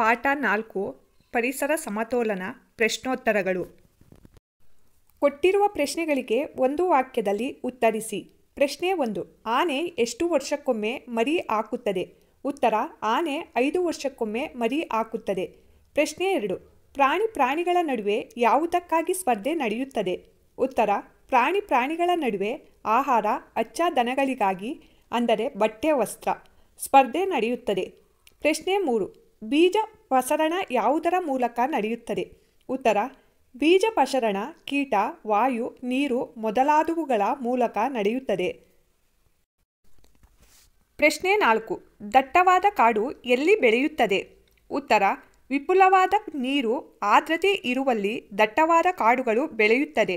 ಪಾಠ ನಾಲ್ಕು ಪರಿಸರ ಸಮತೋಲನ ಪ್ರಶ್ನೋತ್ತರಗಳು ಕೊಟ್ಟಿರುವ ಪ್ರಶ್ನೆಗಳಿಗೆ ಒಂದು ವಾಕ್ಯದಲ್ಲಿ ಉತ್ತರಿಸಿ ಪ್ರಶ್ನೆ ಒಂದು ಆನೆ ಎಷ್ಟು ವರ್ಷಕ್ಕೊಮ್ಮೆ ಮರಿ ಹಾಕುತ್ತದೆ ಉತ್ತರ ಆನೆ ಐದು ವರ್ಷಕ್ಕೊಮ್ಮೆ ಮರಿ ಹಾಕುತ್ತದೆ ಪ್ರಶ್ನೆ ಎರಡು ಪ್ರಾಣಿ ಪ್ರಾಣಿಗಳ ನಡುವೆ ಯಾವುದಕ್ಕಾಗಿ ಸ್ಪರ್ಧೆ ನಡೆಯುತ್ತದೆ ಉತ್ತರ ಪ್ರಾಣಿ ಪ್ರಾಣಿಗಳ ನಡುವೆ ಆಹಾರ ಅಚ್ಚ ದನಗಳಿಗಾಗಿ ಅಂದರೆ ಬಟ್ಟೆ ವಸ್ತ್ರ ಸ್ಪರ್ಧೆ ನಡೆಯುತ್ತದೆ ಪ್ರಶ್ನೆ ಮೂರು ಬೀಜ ಪಸರಣ ಯಾವುದರ ಮೂಲಕ ನಡೆಯುತ್ತದೆ ಉತ್ತರ ಬೀಜ ಪಸರಣ ಕೀಟ ವಾಯು ನೀರು ಮೊದಲಾದವುಗಳ ಮೂಲಕ ನಡೆಯುತ್ತದೆ ಪ್ರಶ್ನೆ ನಾಲ್ಕು ದಟ್ಟವಾದ ಕಾಡು ಎಲ್ಲಿ ಬೆಳೆಯುತ್ತದೆ ಉತ್ತರ ವಿಪುಲವಾದ ನೀರು ಆದ್ರತೆ ಇರುವಲ್ಲಿ ದಟ್ಟವಾದ ಕಾಡುಗಳು ಬೆಳೆಯುತ್ತದೆ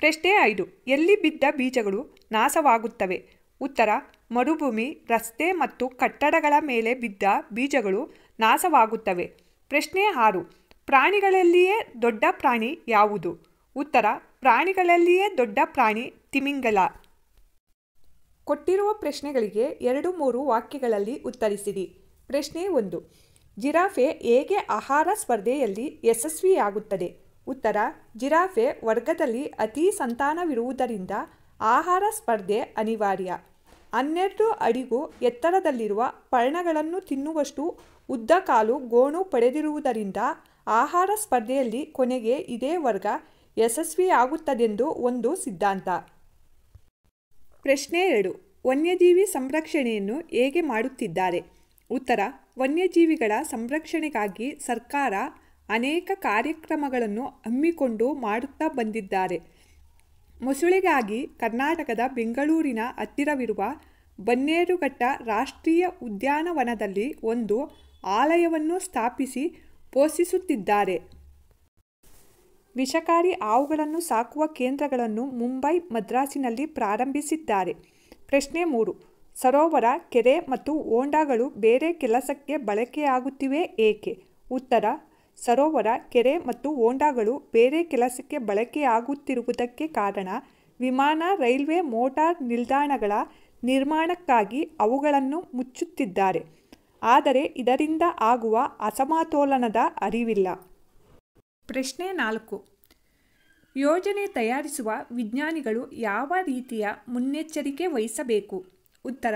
ಪ್ರಶ್ನೆ ಐದು ಎಲ್ಲಿ ಬಿದ್ದ ಬೀಜಗಳು ನಾಶವಾಗುತ್ತವೆ ಉತ್ತರ ಮರುಭೂಮಿ ರಸ್ತೆ ಮತ್ತು ಕಟ್ಟಡಗಳ ಮೇಲೆ ಬಿದ್ದ ಬೀಜಗಳು ನಾಶವಾಗುತ್ತವೆ ಪ್ರಶ್ನೆ ಆರು ಪ್ರಾಣಿಗಳಲ್ಲಿಯೇ ದೊಡ್ಡ ಪ್ರಾಣಿ ಯಾವುದು ಉತ್ತರ ಪ್ರಾಣಿಗಳಲ್ಲಿಯೇ ದೊಡ್ಡ ಪ್ರಾಣಿ ತಿಮಿಂಗಲ ಕೊಟ್ಟಿರುವ ಪ್ರಶ್ನೆಗಳಿಗೆ ಎರಡು ಮೂರು ವಾಕ್ಯಗಳಲ್ಲಿ ಉತ್ತರಿಸಿರಿ ಪ್ರಶ್ನೆ ಒಂದು ಜಿರಾಫೆ ಹೇಗೆ ಆಹಾರ ಸ್ಪರ್ಧೆಯಲ್ಲಿ ಯಶಸ್ವಿಯಾಗುತ್ತದೆ ಉತ್ತರ ಜಿರಾಫೆ ವರ್ಗದಲ್ಲಿ ಅತಿ ಸಂತಾನವಿರುವುದರಿಂದ ಆಹಾರ ಸ್ಪರ್ಧೆ ಅನಿವಾರ್ಯ ಹನ್ನೆರಡು ಅಡಿಗೂ ಎತ್ತರದಲ್ಲಿರುವ ಪರ್ಣಗಳನ್ನು ತಿನ್ನುವಷ್ಟು ಉದ್ದ ಕಾಲು ಗೋಣು ಪಡೆದಿರುವುದರಿಂದ ಆಹಾರ ಸ್ಪರ್ಧೆಯಲ್ಲಿ ಕೊನೆಗೆ ಇದೇ ವರ್ಗ ಯಶಸ್ವಿಯಾಗುತ್ತದೆಂದು ಒಂದು ಸಿದ್ಧಾಂತ ಪ್ರಶ್ನೆ ಎರಡು ವನ್ಯಜೀವಿ ಸಂರಕ್ಷಣೆಯನ್ನು ಹೇಗೆ ಮಾಡುತ್ತಿದ್ದಾರೆ ಉತ್ತರ ವನ್ಯಜೀವಿಗಳ ಸಂರಕ್ಷಣೆಗಾಗಿ ಸರ್ಕಾರ ಅನೇಕ ಕಾರ್ಯಕ್ರಮಗಳನ್ನು ಹಮ್ಮಿಕೊಂಡು ಮಾಡುತ್ತಾ ಬಂದಿದ್ದಾರೆ ಮೊಸಳೆಗಾಗಿ ಕರ್ನಾಟಕದ ಬೆಂಗಳೂರಿನ ಹತ್ತಿರವಿರುವ ಬನ್ನೇರುಘಟ್ಟ ರಾಷ್ಟ್ರೀಯ ಉದ್ಯಾನವನದಲ್ಲಿ ಒಂದು ಆಲಯವನ್ನು ಸ್ಥಾಪಿಸಿ ಪೋಷಿಸುತ್ತಿದ್ದಾರೆ ವಿಷಕಾರಿ ಹಾವುಗಳನ್ನು ಸಾಕುವ ಕೇಂದ್ರಗಳನ್ನು ಮುಂಬೈ ಮದ್ರಾಸಿನಲ್ಲಿ ಪ್ರಾರಂಭಿಸಿದ್ದಾರೆ ಪ್ರಶ್ನೆ ಮೂರು ಸರೋವರ ಕೆರೆ ಮತ್ತು ಓಂಡಾಗಳು ಬೇರೆ ಕೆಲಸಕ್ಕೆ ಬಳಕೆಯಾಗುತ್ತಿವೆ ಏಕೆ ಉತ್ತರ ಸರೋವರ ಕೆರೆ ಮತ್ತು ಹೋಂಡಾಗಳು ಬೇರೆ ಕೆಲಸಕ್ಕೆ ಬಳಕೆಯಾಗುತ್ತಿರುವುದಕ್ಕೆ ಕಾರಣ ವಿಮಾನ ರೈಲ್ವೆ ಮೋಟಾರ್ ನಿಲ್ದಾಣಗಳ ನಿರ್ಮಾಣಕ್ಕಾಗಿ ಅವುಗಳನ್ನು ಮುಚ್ಚುತ್ತಿದ್ದಾರೆ ಆದರೆ ಇದರಿಂದ ಆಗುವ ಅಸಮತೋಲನದ ಅರಿವಿಲ್ಲ ಪ್ರಶ್ನೆ ನಾಲ್ಕು ಯೋಜನೆ ತಯಾರಿಸುವ ವಿಜ್ಞಾನಿಗಳು ಯಾವ ರೀತಿಯ ಮುನ್ನೆಚ್ಚರಿಕೆ ವಹಿಸಬೇಕು ಉತ್ತರ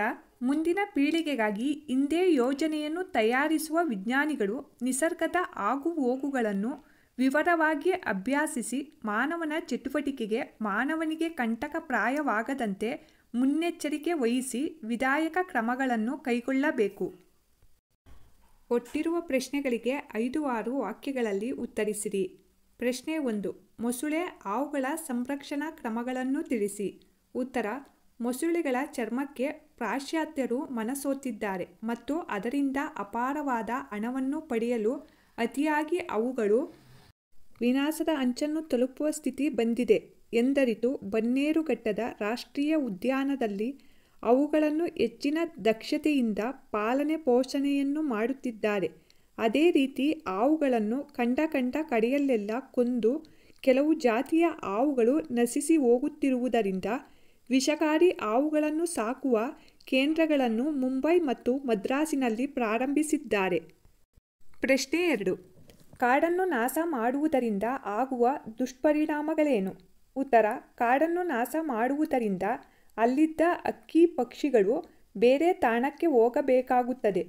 ಮುಂದಿನ ಪೀಳಿಗೆಗಾಗಿ ಇಂದೇ ಯೋಜನೆಯನ್ನು ತಯಾರಿಸುವ ವಿಜ್ಞಾನಿಗಳು ನಿಸರ್ಗದ ಆಗು ಹೋಗುಗಳನ್ನು ವಿವರವಾಗಿ ಅಭ್ಯಾಸಿಸಿ ಮಾನವನ ಚಟುವಟಿಕೆಗೆ ಮಾನವನಿಗೆ ಕಂಟಕ ಪ್ರಾಯವಾಗದಂತೆ ಮುನ್ನೆಚ್ಚರಿಕೆ ವಹಿಸಿ ವಿಧಾಯಕ ಕ್ರಮಗಳನ್ನು ಕೈಗೊಳ್ಳಬೇಕು ಒಟ್ಟಿರುವ ಪ್ರಶ್ನೆಗಳಿಗೆ ಐದು ಆರು ವಾಕ್ಯಗಳಲ್ಲಿ ಉತ್ತರಿಸಿರಿ ಪ್ರಶ್ನೆ ಒಂದು ಮೊಸುಳೆ ಹಾವುಗಳ ಸಂರಕ್ಷಣಾ ಕ್ರಮಗಳನ್ನು ತಿಳಿಸಿ ಉತ್ತರ ಮೊಸಳೆಗಳ ಚರ್ಮಕ್ಕೆ ಪಾಶ್ಚಾತ್ಯರು ಮನಸೋತಿದ್ದಾರೆ ಮತ್ತು ಅದರಿಂದ ಅಪಾರವಾದ ಹಣವನ್ನು ಪಡೆಯಲು ಅತಿಯಾಗಿ ಅವುಗಳು ವಿನಾಸದ ಅಂಚನ್ನು ತಲುಪುವ ಸ್ಥಿತಿ ಬಂದಿದೆ ಎಂದರಿತು ಬನ್ನೇರುಘಟ್ಟದ ರಾಷ್ಟ್ರೀಯ ಉದ್ಯಾನದಲ್ಲಿ ಅವುಗಳನ್ನು ಹೆಚ್ಚಿನ ದಕ್ಷತೆಯಿಂದ ಪಾಲನೆ ಪೋಷಣೆಯನ್ನು ಮಾಡುತ್ತಿದ್ದಾರೆ ಅದೇ ರೀತಿ ಆವುಗಳನ್ನು ಕಂಡ ಕಂಡ ಕಡೆಯಲ್ಲೆಲ್ಲ ಕೊಂದು ಕೆಲವು ಜಾತಿಯ ಆವುಗಳು ನಶಿಸಿ ಹೋಗುತ್ತಿರುವುದರಿಂದ ವಿಷಕಾರಿ ಆವುಗಳನ್ನು ಸಾಕುವ ಕೇಂದ್ರಗಳನ್ನು ಮುಂಬೈ ಮತ್ತು ಮದ್ರಾಸಿನಲ್ಲಿ ಪ್ರಾರಂಭಿಸಿದ್ದಾರೆ ಪ್ರಶ್ನೆ ಎರಡು ಕಾಡನ್ನು ನಾಶ ಮಾಡುವುದರಿಂದ ಆಗುವ ದುಷ್ಪರಿಣಾಮಗಳೇನು ಉತ್ತರ ಕಾಡನ್ನು ನಾಶ ಮಾಡುವುದರಿಂದ ಅಲ್ಲಿದ್ದ ಅಕ್ಕಿ ಪಕ್ಷಿಗಳು ಬೇರೆ ತಾಣಕ್ಕೆ ಹೋಗಬೇಕಾಗುತ್ತದೆ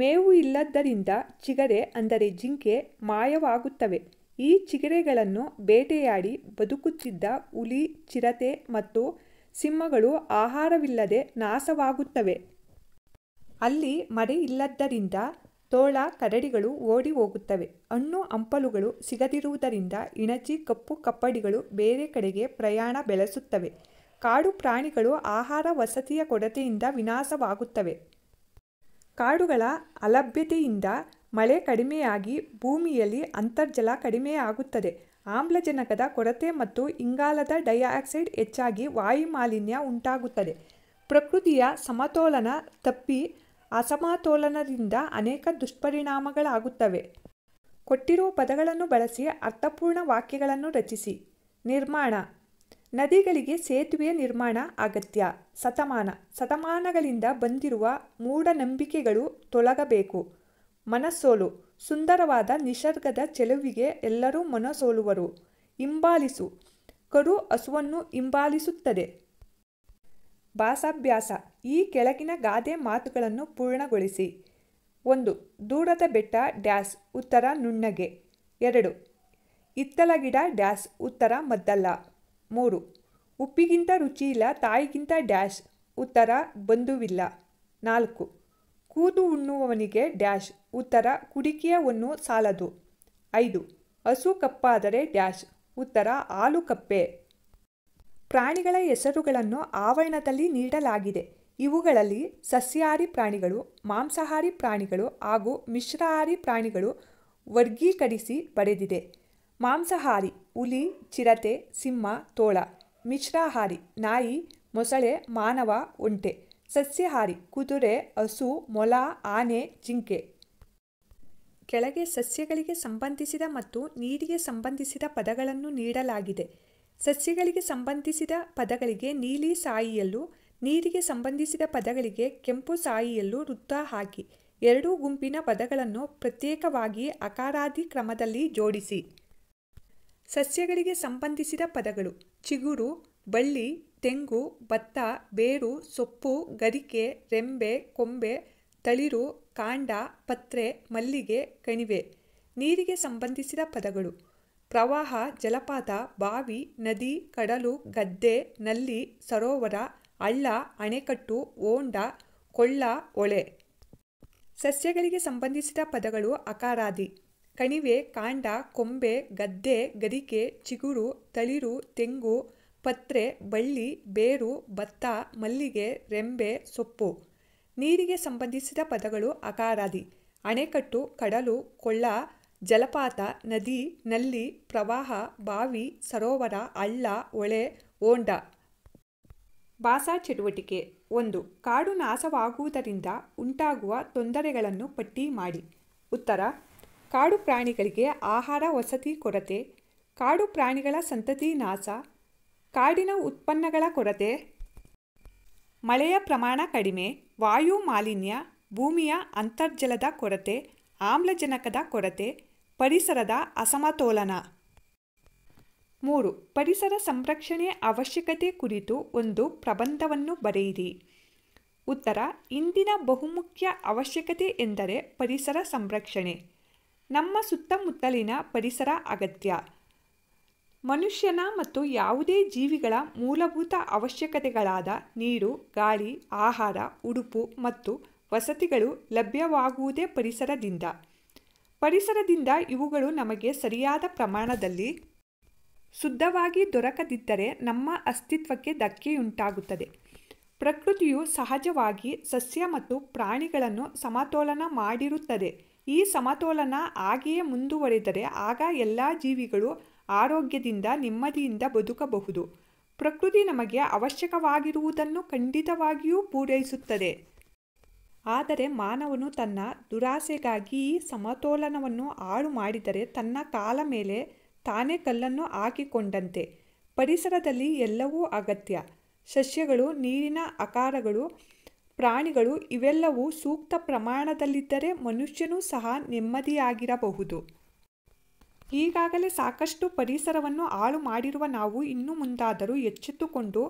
ಮೇವು ಇಲ್ಲದ್ದರಿಂದ ಚಿಗರೆ ಅಂದರೆ ಜಿಂಕೆ ಮಾಯವಾಗುತ್ತವೆ ಈ ಚಿಗರೆಗಳನ್ನು ಬೇಟೆಯಾಡಿ ಬದುಕುತ್ತಿದ್ದ ಹುಲಿ ಚಿರತೆ ಮತ್ತು ಸಿಂಹಗಳು ಆಹಾರವಿಲ್ಲದೆ ನಾಶವಾಗುತ್ತವೆ ಅಲ್ಲಿ ಮರೆಯಿಲ್ಲದ್ದರಿಂದ ತೋಳ ಕರಡಿಗಳು ಓಡಿ ಹೋಗುತ್ತವೆ ಹಣ್ಣು ಹಂಪಲುಗಳು ಸಿಗದಿರುವುದರಿಂದ ಇಣಚಿ ಕಪ್ಪು ಕಪ್ಪಡಿಗಳು ಬೇರೆ ಕಡೆಗೆ ಪ್ರಯಾಣ ಬೆಳೆಸುತ್ತವೆ ಕಾಡು ಪ್ರಾಣಿಗಳು ಆಹಾರ ವಸತಿಯ ಕೊರತೆಯಿಂದ ವಿನಾಶವಾಗುತ್ತವೆ ಕಾಡುಗಳ ಅಲಭ್ಯತೆಯಿಂದ ಮಳೆ ಕಡಿಮೆಯಾಗಿ ಭೂಮಿಯಲ್ಲಿ ಅಂತರ್ಜಲ ಕಡಿಮೆಯಾಗುತ್ತದೆ ಆಮ್ಲಜನಕದ ಕೊರತೆ ಮತ್ತು ಇಂಗಾಲದ ಡೈಆಕ್ಸೈಡ್ ಹೆಚ್ಚಾಗಿ ವಾಯುಮಾಲಿನ್ಯ ಉಂಟಾಗುತ್ತದೆ ಪ್ರಕೃತಿಯ ಸಮತೋಲನ ತಪ್ಪಿ ಅಸಮತೋಲನದಿಂದ ಅನೇಕ ದುಷ್ಪರಿಣಾಮಗಳಾಗುತ್ತವೆ ಕೊಟ್ಟಿರುವ ಪದಗಳನ್ನು ಬಳಸಿ ಅರ್ಥಪೂರ್ಣ ವಾಕ್ಯಗಳನ್ನು ರಚಿಸಿ ನಿರ್ಮಾಣ ನದಿಗಳಿಗೆ ಸೇತುವೆಯ ನಿರ್ಮಾಣ ಅಗತ್ಯ ಸತಮಾನ ಶತಮಾನಗಳಿಂದ ಬಂದಿರುವ ಮೂಢನಂಬಿಕೆಗಳು ತೊಲಗಬೇಕು ಮನಸೋಲು ಸುಂದರವಾದ ನಿಸರ್ಗದ ಚೆಲುವಿಗೆ ಎಲ್ಲರೂ ಮನಸೋಲುವರು ಹಿಂಬಾಲಿಸು ಕರು ಹಸುವನ್ನು ಹಿಂಬಾಲಿಸುತ್ತದೆ ಭಾಸಾಭ್ಯಾಸ ಈ ಕೆಳಗಿನ ಗಾದೆ ಮಾತುಗಳನ್ನು ಪೂರ್ಣಗೊಳಿಸಿ ಒಂದು ದೂರದ ಬೆಟ್ಟ ಡ್ಯಾಸ್ ಉತ್ತರ ನುಣ್ಣಗೆ ಎರಡು ಇತ್ತಲ ಗಿಡ ಡ್ಯಾಸ್ ಉತ್ತರ ಮದ್ದಲ್ಲ ಮೂರು ಉಪ್ಪಿಗಿಂತ ರುಚಿಯಿಲ್ಲ ತಾಯಿಗಿಂತ ಡ್ಯಾಶ್ ಉತ್ತರ ಬಂಧುವಿಲ್ಲ ನಾಲ್ಕು ಕೂದು ಉಣ್ಣುವವನಿಗೆ ಡ್ಯಾಶ್ ಉತ್ತರ ಕುಡಿಕೆಯವನ್ನು ಸಾಲದು ಐದು ಹಸು ಕಪ್ಪಾದರೆ ಡ್ಯಾಶ್ ಉತ್ತರ ಹಾಲು ಕಪ್ಪೆ ಪ್ರಾಣಿಗಳ ಹೆಸರುಗಳನ್ನು ಆವರಣದಲ್ಲಿ ನೀಡಲಾಗಿದೆ ಇವುಗಳಲ್ಲಿ ಸಸ್ಯಾಹಾರಿ ಪ್ರಾಣಿಗಳು ಮಾಂಸಾಹಾರಿ ಪ್ರಾಣಿಗಳು ಹಾಗೂ ಮಿಶ್ರಾಹಾರಿ ಪ್ರಾಣಿಗಳು ವರ್ಗೀಕರಿಸಿ ಪಡೆದಿದೆ ಮಾಂಸಾಹಾರಿ ಹುಲಿ ಚಿರತೆ ಸಿಂಹ ತೋಳ ಮಿಶ್ರಾಹಾರಿ ನಾಯಿ ಮೊಸಳೆ ಮಾನವ ಒಂಟೆ ಸಸ್ಯಹಾರಿ ಕುದುರೆ ಹಸು ಮೊಲ ಆನೆ ಜಿಂಕೆ ಕೆಳಗೆ ಸಸ್ಯಗಳಿಗೆ ಸಂಬಂಧಿಸಿದ ಮತ್ತು ನೀರಿಗೆ ಸಂಬಂಧಿಸಿದ ಪದಗಳನ್ನು ನೀಡಲಾಗಿದೆ ಸಸ್ಯಗಳಿಗೆ ಸಂಬಂಧಿಸಿದ ಪದಗಳಿಗೆ ನೀಲಿ ಸಾಯಿಯಲ್ಲೂ ನೀರಿಗೆ ಸಂಬಂಧಿಸಿದ ಪದಗಳಿಗೆ ಕೆಂಪು ಸಾಯಿಯಲ್ಲೂ ವೃತ್ತ ಹಾಕಿ ಎರಡೂ ಗುಂಪಿನ ಪದಗಳನ್ನು ಪ್ರತ್ಯೇಕವಾಗಿ ಅಕಾರಾದಿ ಕ್ರಮದಲ್ಲಿ ಜೋಡಿಸಿ ಸಸ್ಯಗಳಿಗೆ ಸಂಬಂಧಿಸಿದ ಪದಗಳು ಚಿಗುರು ಬಳ್ಳಿ ತೆಂಗು ಭತ್ತ ಬೇರು ಸೊಪ್ಪು ಗರಿಕೆ ರೆಂಬೆ ಕೊಂಬೆ ತಳಿರು ಕಾಂಡ ಪತ್ರೆ ಮಲ್ಲಿಗೆ ಕಣಿವೆ ನೀರಿಗೆ ಸಂಬಂಧಿಸಿದ ಪದಗಳು ಪ್ರವಾಹ ಜಲಪಾತ ಬಾವಿ ನದಿ ಕಡಲು ಗದ್ದೆ ನಲ್ಲಿ ಸರೋವರ ಹಳ್ಳ ಅಣೆಕಟ್ಟು ಓಂಡ ಕೊಳ್ಳ ಒಳೆ ಸಸ್ಯಗಳಿಗೆ ಸಂಬಂಧಿಸಿದ ಪದಗಳು ಅಕಾರಾದಿ ಕಣಿವೆ ಕಾಂಡ ಕೊಂಬೆ ಗದ್ದೆ ಗರಿಕೆ ಚಿಗುರು ತಳಿರು ತೆಂಗು ಪತ್ರೆ ಬಳ್ಳಿ ಬೇರು ಭತ್ತ ಮಲ್ಲಿಗೆ ರೆಂಬೆ ಸೊಪ್ಪು ನೀರಿಗೆ ಸಂಬಂಧಿಸಿದ ಪದಗಳು ಅಕಾರಾದಿ ಅಣೆಕಟ್ಟು ಕಡಲು ಕೊಳ್ಳ ಜಲಪಾತ ನದಿ ನಲ್ಲಿ ಪ್ರವಾಹ ಬಾವಿ ಸರೋವರ ಹಳ್ಳ ಹೊಳೆ ಓಂಡ ಭಾಷಾ ಚಟುವಟಿಕೆ ಒಂದು ಕಾಡು ನಾಶವಾಗುವುದರಿಂದ ಉಂಟಾಗುವ ತೊಂದರೆಗಳನ್ನು ಪಟ್ಟಿ ಮಾಡಿ ಉತ್ತರ ಕಾಡು ಪ್ರಾಣಿಗಳಿಗೆ ಆಹಾರ ವಸತಿ ಕೊರತೆ ಕಾಡು ಪ್ರಾಣಿಗಳ ಸಂತತಿ ನಾಶ ಕಾಡಿನ ಉತ್ಪನ್ನಗಳ ಕೊರತೆ ಮಳೆಯ ಪ್ರಮಾಣ ಕಡಿಮೆ ವಾಯು ಮಾಲಿನ್ಯ ಭೂಮಿಯ ಅಂತರ್ಜಲದ ಕೊರತೆ ಆಮ್ಲಜನಕದ ಕೊರತೆ ಪರಿಸರದ ಅಸಮತೋಲನ ಮೂರು ಪರಿಸರ ಸಂರಕ್ಷಣೆ ಅವಶ್ಯಕತೆ ಕುರಿತು ಒಂದು ಪ್ರಬಂಧವನ್ನು ಬರೆಯಿರಿ ಉತ್ತರ ಇಂದಿನ ಬಹುಮುಖ್ಯ ಅವಶ್ಯಕತೆ ಎಂದರೆ ಪರಿಸರ ಸಂರಕ್ಷಣೆ ನಮ್ಮ ಸುತ್ತಮುತ್ತಲಿನ ಪರಿಸರ ಅಗತ್ಯ ಮನುಷ್ಯನ ಮತ್ತು ಯಾವುದೇ ಜೀವಿಗಳ ಮೂಲಭೂತ ಅವಶ್ಯಕತೆಗಳಾದ ನೀರು ಗಾಳಿ ಆಹಾರ ಉಡುಪು ಮತ್ತು ವಸತಿಗಳು ಲಭ್ಯವಾಗುವುದೇ ಪರಿಸರದಿಂದ ಪರಿಸರದಿಂದ ಇವುಗಳು ನಮಗೆ ಸರಿಯಾದ ಪ್ರಮಾಣದಲ್ಲಿ ಶುದ್ಧವಾಗಿ ದೊರಕದಿದ್ದರೆ ನಮ್ಮ ಅಸ್ತಿತ್ವಕ್ಕೆ ಧಕ್ಕೆಯುಂಟಾಗುತ್ತದೆ ಪ್ರಕೃತಿಯು ಸಹಜವಾಗಿ ಸಸ್ಯ ಮತ್ತು ಪ್ರಾಣಿಗಳನ್ನು ಸಮತೋಲನ ಮಾಡಿರುತ್ತದೆ ಈ ಸಮತೋಲನ ಹಾಗೆಯೇ ಮುಂದುವರೆದರೆ ಆಗ ಎಲ್ಲ ಜೀವಿಗಳು ಆರೋಗ್ಯದಿಂದ ನೆಮ್ಮದಿಯಿಂದ ಬದುಕಬಹುದು ಪ್ರಕೃತಿ ನಮಗೆ ಅವಶ್ಯಕವಾಗಿರುವುದನ್ನು ಖಂಡಿತವಾಗಿಯೂ ಪೂರೈಸುತ್ತದೆ ಆದರೆ ಮಾನವನು ತನ್ನ ದುರಾಸೆಗಾಗಿ ಸಮತೋಲನವನ್ನು ಹಾಳು ಮಾಡಿದರೆ ತನ್ನ ಕಾಲ ಮೇಲೆ ತಾನೇ ಕಲ್ಲನ್ನು ಹಾಕಿಕೊಂಡಂತೆ ಪರಿಸರದಲ್ಲಿ ಎಲ್ಲವೂ ಅಗತ್ಯ ಸಸ್ಯಗಳು ನೀರಿನ ಆಕಾರಗಳು ಪ್ರಾಣಿಗಳು ಇವೆಲ್ಲವೂ ಸೂಕ್ತ ಪ್ರಮಾಣದಲ್ಲಿದ್ದರೆ ಮನುಷ್ಯನೂ ಸಹ ನೆಮ್ಮದಿಯಾಗಿರಬಹುದು ಈಗಾಗಲೇ ಸಾಕಷ್ಟು ಪರಿಸರವನ್ನು ಹಾಳು ಮಾಡಿರುವ ನಾವು ಇನ್ನು ಮುಂದಾದರೂ ಎಚ್ಚೆತ್ತುಕೊಂಡು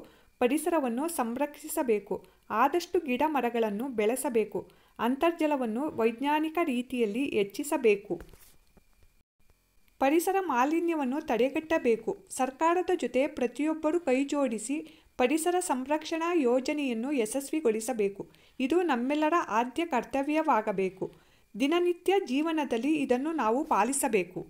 ಪರಿಸರವನ್ನು ಸಂರಕ್ಷಿಸಬೇಕು ಆದಷ್ಟು ಗಿಡ ಮರಗಳನ್ನು ಬೆಳೆಸಬೇಕು ಅಂತರ್ಜಲವನ್ನು ವೈಜ್ಞಾನಿಕ ರೀತಿಯಲ್ಲಿ ಹೆಚ್ಚಿಸಬೇಕು ಪರಿಸರ ಮಾಲಿನ್ಯವನ್ನು ತಡೆಗಟ್ಟಬೇಕು ಸರ್ಕಾರದ ಜೊತೆ ಪ್ರತಿಯೊಬ್ಬರೂ ಕೈಜೋಡಿಸಿ ಪರಿಸರ ಸಂರಕ್ಷಣಾ ಯೋಜನೆಯನ್ನು ಯಶಸ್ವಿಗೊಳಿಸಬೇಕು ಇದು ನಮ್ಮೆಲ್ಲರ ಆದ್ಯ ಕರ್ತವ್ಯವಾಗಬೇಕು ದಿನನಿತ್ಯ ಜೀವನದಲ್ಲಿ ಇದನ್ನು ನಾವು ಪಾಲಿಸಬೇಕು